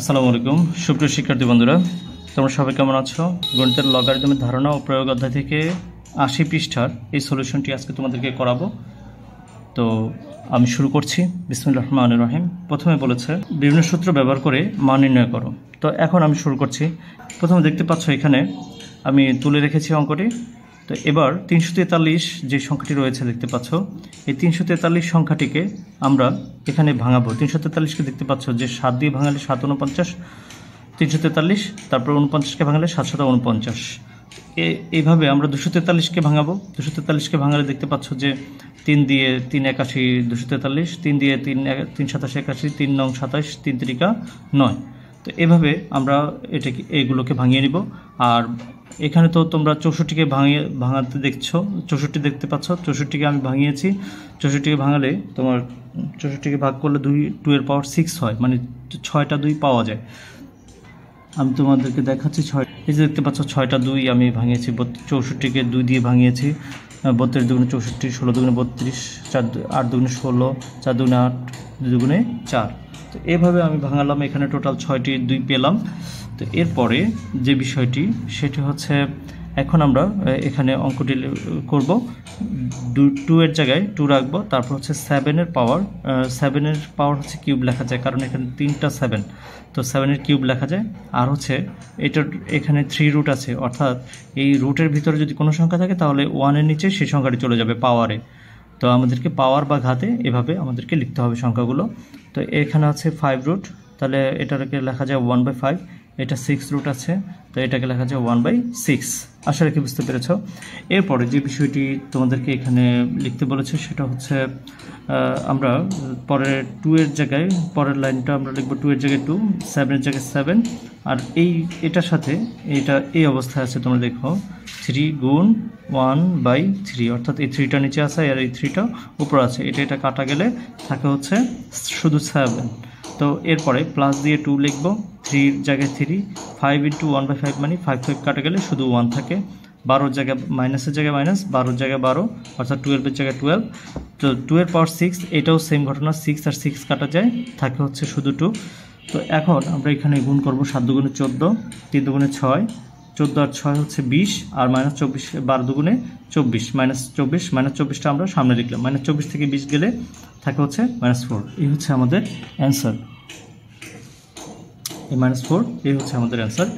আসসালামু আলাইকুম সুপ্রিয় শিক্ষার্থী বন্ধুরা তোমরা সবাই কেমন আছো গণিতের লগারিদমের ধারণা ও প্রয়োগ অধ্যায় থেকে আশি পৃষ্ঠার এই সলিউশনটি আজকে তোমাদেরকে করাবো তো আমি শুরু করছি বিসমুল্লা রহমান রহিম প্রথমে বলেছে বিভিন্ন সূত্র ব্যবহার করে মান নির্ণয় করো তো এখন আমি শুরু করছি প্রথমে দেখতে পাচ্ছ এখানে আমি তুলে রেখেছি অঙ্কটি তো এবার তিনশো তেতাল্লিশ যে সংখ্যাটি রয়েছে দেখতে পাচ্ছ এই তিনশো তেতাল্লিশ সংখ্যাটিকে আমরা এখানে ভাঙাবো তিনশো তেতাল্লিশকে দেখতে পাচ্ছ যে সাত দিয়ে ভাঙালে সাত উনপঞ্চাশ তিনশো তেতাল্লিশ তারপর উনপঞ্চাশকে ভাঙালে সাতশোটা উনপঞ্চাশ এইভাবে আমরা দুশো তেতাল্লিশকে ভাঙাবো দুশো তেতাল্লিশকে ভাঙালে দেখতে পাচ্ছ যে তিন দিয়ে তিন একাশি দুশো তেতাল্লিশ তিন দিয়ে তিন তিন সাতাশ একাশি তিন নং সাতাশ তিন তিরিকা নয় তো এভাবে আমরা এটাকে এইগুলোকে ভাঙিয়ে নিব আর এখানে তো তোমরা চৌষট্টিকে ভাঙিয়ে ভাঙাতে দেখছো চৌষট্টি দেখতে পাচ্ছ চৌষট্টিকে আমি ভাঙিয়েছি চৌষট্টিকে ভাঙালে তোমার চৌষট্টিকে ভাগ করলে দুই টুয়ের পাওয়ার সিক্স হয় মানে ছয়টা দুই পাওয়া যায় আমি তোমাদেরকে দেখাচ্ছি ছয় এই যে দেখতে পাচ্ছ ছয়টা দুই আমি ভাঙিয়েছি চৌষট্টিকে দুই দিয়ে ভাঙিয়েছি বত্রিশ দুগুণে চৌষট্টি ষোলো দুগুণে বত্রিশ চার আট দুগুণে ষোলো চার দুগুণে আট দুগুণে চার তো এভাবে আমি ভাঙালাম এখানে টোটাল ছয়টি দুই পেলাম তো এরপরে যে বিষয়টি সেটি হচ্ছে এখন আমরা এখানে অঙ্কটি করব টু এর জায়গায় টু রাখবো তারপর হচ্ছে সেভেনের পাওয়ার সেভেনের পাওয়ার হচ্ছে কিউব লেখা যায় কারণ এখানে তিনটা সেভেন তো সেভেনের কিউব লেখা যায় আর হচ্ছে এটার এখানে থ্রি রুট আছে অর্থাৎ এই রুটের ভিতরে যদি কোনো সংখ্যা থাকে তাহলে ওয়ানের নিচে সেই সংখ্যাটি চলে যাবে পাওয়ারে তো আমাদেরকে পাওয়ার বা ঘাতে এভাবে আমাদেরকে লিখতে হবে সংখ্যাগুলো তো এখানে আছে ফাইভ রুট তাহলে এটাকে লেখা যায় ওয়ান বাই ফাইভ এটা সিক্স রুট আছে তো এটাকে লেখা যায় ওয়ান বাই সিক্স আশা রাখি বুঝতে পেরেছ এরপরে যে বিষয়টি তোমাদেরকে এখানে লিখতে বলেছে সেটা হচ্ছে আমরা পরের টু এর জায়গায় পরের লাইনটা আমরা লিখবো টু এর জায়গায় টু সেভেনের জায়গায় সেভেন আর এই এটার সাথে এটা এই অবস্থায় আছে তোমরা দেখো থ্রি গুণ ওয়ান বাই থ্রি অর্থাৎ এই থ্রিটা নিচে আছে আর এই থ্রিটা উপরে আছে এটা এটা কাটা গেলে থাকে হচ্ছে শুধু সেভেন তো এরপরে প্লাস দিয়ে টু লিখব থ্রির জায়গায় three five into one by five মানে ফাইভ ফাইভ কাটা গেলে শুধু ওয়ান থাকে বারোর জায়গায় মাইনাসের জায়গায় মাইনাস বারোর জায়গায় বারো অর্থাৎ টুয়েলভের জায়গায় টুয়েলভ তো টুয়েলভ পাওয়ার সিক্স এটাও সেম ঘটনা সিক্স আর সিক্স কাটা যায় থাকে হচ্ছে শুধু টু তো এখন আমরা এখানে গুণ করবো সাত দুগুণে চোদ্দো তিন দুগুণে ছয় চোদ্দো আর ছয় হচ্ছে বিশ আর মাইনাস চব্বিশ বারো দুগুণে চব্বিশ মাইনাস চব্বিশ মাইনাস চব্বিশটা আমরা সামনে লিখলাম মাইনাস চব্বিশ থেকে বিশ গেলে থাকে হচ্ছে মাইনাস ফোর এই হচ্ছে আমাদের অ্যান্সার এই মাইনাস ফোর এই হচ্ছে আমাদের অ্যান্সার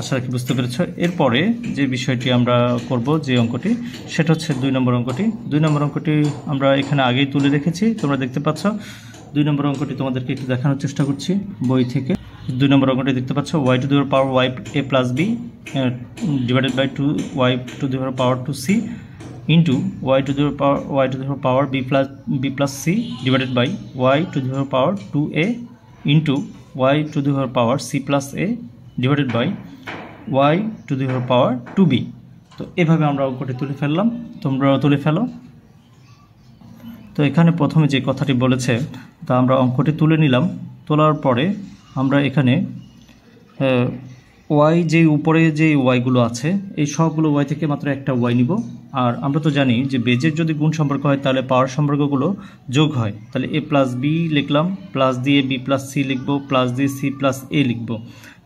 আশা রাখি বুঝতে পেরেছ এরপরে যে বিষয়টি আমরা করব যে অঙ্কটি সেটা হচ্ছে দুই নম্বর অঙ্কটি দুই নম্বর অঙ্কটি আমরা এখানে আগেই তুলে রেখেছি তোমরা দেখতে পাচ্ছ দুই নম্বর অঙ্কটি তোমাদেরকে একটু দেখানোর চেষ্টা করছি বই থেকে দুই নম্বর অঙ্কটি দেখতে পাচ্ছ Y to the power Y A plus B divided by two Y to the power two C into Y to the power Y to the power B plus B plus C divided by Y to the power two A into Y to the power C plus A divided by Y to the power two B তো এভাবে আমরা অঙ্কটি তুলে ফেললাম তোমরা তুলে ফেলো তো এখানে প্রথমে যে কথাটি বলেছে তা আমরা অঙ্কটি তুলে নিলাম তোলার পরে আমরা এখানে ওয়াই যে উপরে যে ওয়াইগুলো আছে এই সবগুলো ওয়াই থেকে মাত্র একটা ওয়াই নিব আর আমরা তো জানি যে বেজের যদি গুণ সম্পর্ক হয় তাহলে পাওয়ার সম্পর্কগুলো যোগ হয় তাহলে এ প্লাস বি লিখলাম প্লাস দিয়ে বি প্লাস সি লিখব প্লাস দিয়ে সি প্লাস এ লিখব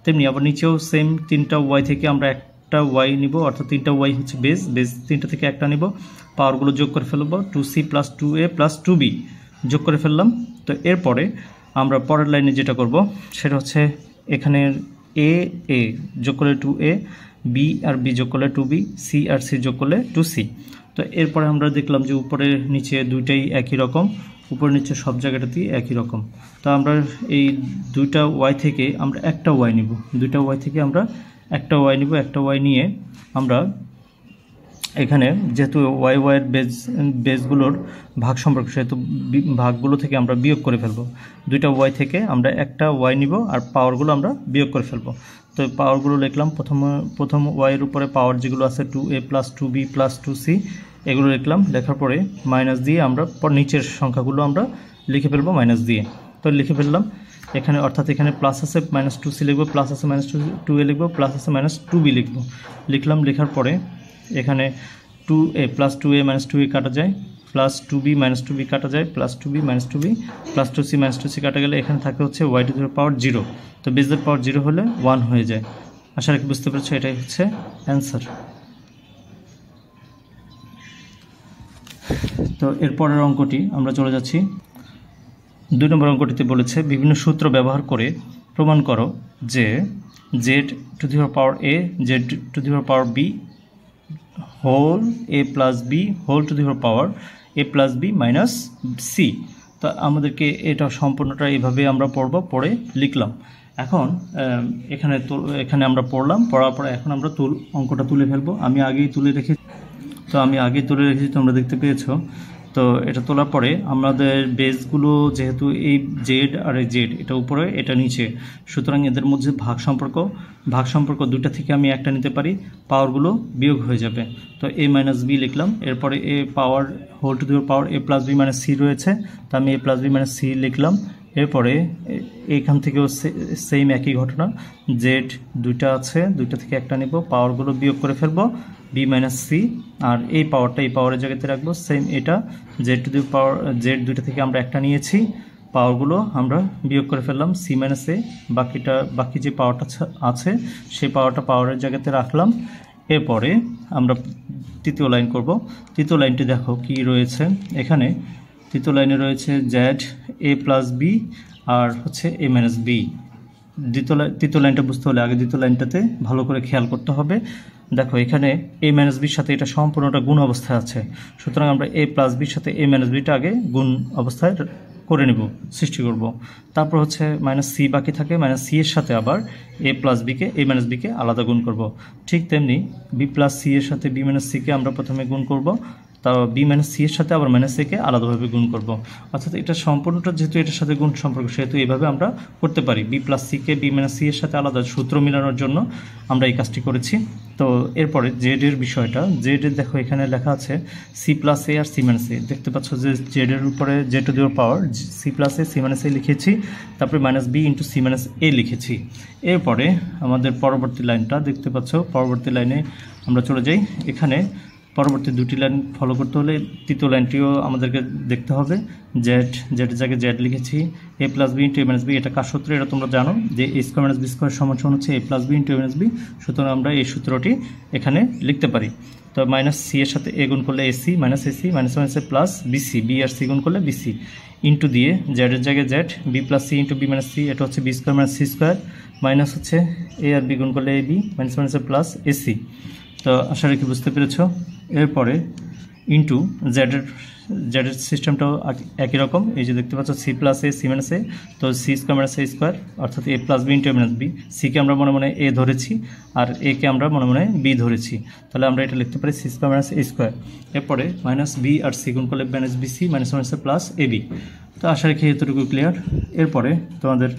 তেমনি আবার নিচেও সেম তিনটা ওয়াই থেকে আমরা একটা ওয়াই নিব অর্থাৎ তিনটা ওয়াই হচ্ছে বেজ বেজ তিনটা থেকে একটা নিব পাওয়ারগুলো যোগ করে ফেলব two C plus two A plus two B যোগ করে ফেললাম তো এরপরে আমরা পরের লাইনে যেটা করব সেটা হচ্ছে এখানের এ এ যোগ করলে টু এ বি আর বি যোগ করলে টু বি সি আর সি যোগ করলে টু সি তো এরপরে আমরা দেখলাম যে উপরে নিচে দুইটাই একই রকম উপরের নিচে সব জায়গাটাতেই একই রকম তো আমরা এই দুইটা ওয়াই থেকে আমরা একটা ওয়াই নিব দুইটা ওয়াই থেকে আমরা একটা ওয়াই নিব একটা ওয়াই নিয়ে আমরা এখানে যেহেতু ওয়াই ওয়াইয়ের বেজ বেজগুলোর ভাগ সম্পর্কে সেহেতু ভাগগুলো থেকে আমরা বিয়োগ করে ফেলবো দুইটা ওয়াই থেকে আমরা একটা ওয়াই নিব আর পাওয়ারগুলো আমরা বিয়োগ করে ফেলবো তো পাওয়ারগুলো লিখলাম প্রথম প্রথম ওয়াইয়ের উপরে পাওয়ার যেগুলো আছে two A plus two B plus two C এগুলো লিখলাম লেখার পরে মাইনাস দিয়ে আমরা নিচের সংখ্যাগুলো আমরা লিখে ফেলবো মাইনাস দিয়ে তো লিখে ফেললাম এখানে অর্থাৎ এখানে প্লাস আছে মাইনাস টু সি লিখবো প্লাস আছে মাইনাস টু টু এ লিখবো প্লাস আছে মাইনাস টু বি লিখবো লিখলাম লেখার পরে এখানে two A plus two A minus two A কাটা যায় plus two B minus two B কাটা যায় plus two B minus two B plus two C minus two C কাটা গেলে এখানে থাকে হচ্ছে ওয়াই টু দেওয়ার পাওয়ার জিরো তো বেস দেওয়ার পাওয়ার জিরো হলে ওয়ান হয়ে যায় আশা রাখি বুঝতে পারছো এটাই হচ্ছে অ্যান্সার তো এরপরের অঙ্কটি আমরা চলে যাচ্ছি দুই নম্বর অঙ্কটিতে বলেছে বিভিন্ন সূত্র ব্যবহার করে প্রমাণ করো যে Z to the power A Z to the power B whole A plus B whole to the whole power A plus B minus C তা আমাদেরকে এটা সম্পূর্ণটা এইভাবে আমরা পড়ব পড়ে লিখলাম এখন এখানে এখানে আমরা পড়লাম পড়ার পরে এখন আমরা তুল অঙ্কটা তুলে ফেলবো আমি আগেই তুলে রেখেছি তো আমি আগেই তুলে রেখেছি তোমরা দেখতে পেয়েছো তো এটা তোলার পরে আমাদের বেসগুলো যেহেতু এই জেড আর এই জেড এটা উপরে এটা নিচে সুতরাং এদের মধ্যে ভাগ সম্পর্ক ভাগ সম্পর্ক দুটা থেকে আমি একটা নিতে পারি পাওয়ারগুলো বিয়োগ হয়ে যাবে তো এ মাইনাস বি লিখলাম এরপরে A power whole to the power A plus B minus C রয়েছে তো আমি A plus B minus C লিখলাম এরপরে এইখান থেকেও সেম একই ঘটনা জেড দুইটা আছে দুইটা থেকে একটা নেব পাওয়ারগুলো বিয়োগ করে ফেলবো বি মাইনাস সি আর এই পাওয়ারটা এই পাওয়ারের জায়গাতে রাখবো সেম এটা Z to the power Z দুইটা থেকে আমরা একটা নিয়েছি পাওয়ারগুলো আমরা বিয়োগ করে ফেললাম সি মাইনাস এ বাকিটা বাকি যে পাওয়ারটা আছে সেই পাওয়ারটা পাওয়ারের জায়গাতে রাখলাম এরপরে আমরা তৃতীয় লাইন করব তৃতীয় লাইনটি দেখো কি রয়েছে এখানে তৃতীয় লাইনে রয়েছে জ্যাড এ প্লাস বি আর হচ্ছে এ মাইনাস বি দ্বিতীয় তৃতীয় লাইনটা বুঝতে হলে আগে দ্বিতীয় লাইনটাতে ভালো করে খেয়াল করতে হবে দেখো এখানে এ মাইনাস বির সাথে এটা সম্পূর্ণটা গুণ অবস্থায় আছে সুতরাং আমরা এ প্লাস বির সাথে এ মাইনাস বিটা আগে গুণ অবস্থায় করে নেব সৃষ্টি করব তারপর হচ্ছে মাইনাস সি বাকি থাকে মাইনাস সি এর সাথে আবার এ প্লাস বিকে এ মাইনাস বিকে আলাদা গুণ করব ঠিক তেমনি বি প্লাস সি এর সাথে বি মাইনাস সিকে আমরা প্রথমে গুণ করব তা বি মাইনাস সি এর সাথে আবার মাইনাস কে আলাদাভাবে গুণ করব অর্থাৎ এটা সম্পূর্ণটা যেহেতু এটার সাথে গুণ সম্পর্ক সেহেতু এইভাবে আমরা করতে পারি বি প্লাস সিকে বি মাইনাস সি এর সাথে আলাদা সূত্র মিলানোর জন্য আমরা এই কাজটি করেছি তো এরপরে জেড এর বিষয়টা জেড এর দেখো এখানে লেখা আছে সি প্লাস এ আর সি মাইনাস এ দেখতে পাচ্ছ যে জেড এর উপরে Z to the power C plus A C minus A লিখেছি তারপরে minus B into C minus A লিখেছি এরপরে আমাদের পরবর্তী লাইনটা দেখতে পাচ্ছ পরবর্তী লাইনে আমরা চলে যাই এখানে পরবর্তী দুটি লাইন ফলো করতে হলে তৃতীয় লাইনটিও আমাদেরকে দেখতে হবে জেড জেড জায়গায় জেড লিখেছি A plus B into A minus B এটা কার সূত্র এটা তোমরা জানো যে A square minus B square সমান সমান হচ্ছে A plus B into A minus B সুতরাং আমরা এই সূত্রটি এখানে লিখতে পারি তো মাইনাস সি এর সাথে এ গুণ করলে AC minus AC minus A plus BC B আর সি গুণ করলে বিসি ইন্টু দিয়ে জেডের জায়গায় Z B plus C into B minus C এটা হচ্ছে B square minus C square minus হচ্ছে এ আর বি গুণ করলে A B minus A plus AC তো আশা রাখি বুঝতে পেরেছো এরপরে ইন্টু জেডের জেডের সিস্টেমটাও একই রকম এই যে দেখতে পাচ্ছ C plus A C minus A তো C square minus A square অর্থাৎ A plus B into A minus B সিকে আমরা মনে মনে এ ধরেছি আর এ কে আমরা মনে মনে বি ধরেছি তাহলে আমরা এটা লিখতে পারি C square minus A square এরপরে মাইনাস বি আর সি গুণ করলে minus B C minus minus plus A B তো আশা রাখি এতটুকু ক্লিয়ার এরপরে তোমাদের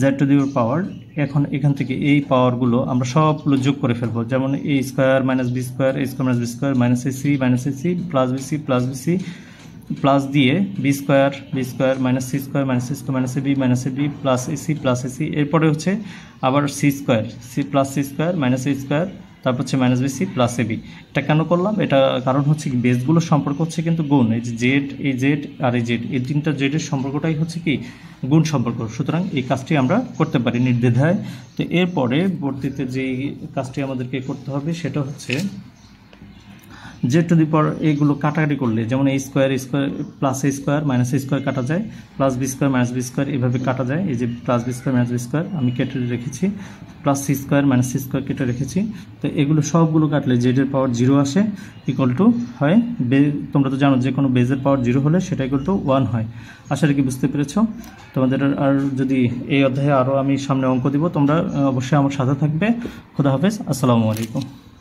জেড টু দিওর পাওয়ার এখন এখান থেকে এই পাওয়ারগুলো আমরা সবগুলো যোগ করে ফেলবো যেমন A square minus B square A square minus B square minus AC C minus AC C plus B C plus BC C plus দিয়ে B square B square minus C square minus C square minus A B minus A B plus A C plus AC C এরপরে হচ্ছে আবার C square C plus C square minus A square তারপর হচ্ছে minus BC plus AB এটা কেন করলাম এটা কারণ হচ্ছে কি বেসগুলোর সম্পর্ক হচ্ছে কিন্তু গুণ এই যে জেড এই জেড আর এই জেড এই তিনটা জেডের সম্পর্কটাই হচ্ছে কি গুণ সম্পর্ক সুতরাং এই কাজটি আমরা করতে পারি নির্দ্বিধায় তো এরপরে বর্তিতে যেই কাজটি আমাদেরকে করতে হবে সেটা হচ্ছে জেড টু দি পর এগুলো কাটাকাটি করলে যেমন A square square plus A square minus A square কাটা যায় plus B square minus B square এভাবে কাটা যায় এই যে plus B square minus B square আমি কেটে রেখেছি plus C square minus C square কেটে রেখেছি তো এগুলো সবগুলো কাটলে জেডের পাওয়ার জিরো আসে ইকুয়াল টু হয় বে তোমরা তো জানো যে কোনো বেজের পাওয়ার জিরো হলে সেটা ইকুয়াল টু ওয়ান হয় আশা রেখে বুঝতে পেরেছ তোমাদের আর যদি এই অধ্যায়ে আরও আমি সামনে অঙ্ক দিব তোমরা অবশ্যই আমার সাথে থাকবে খোদা হাফেজ আসসালামু আলাইকুম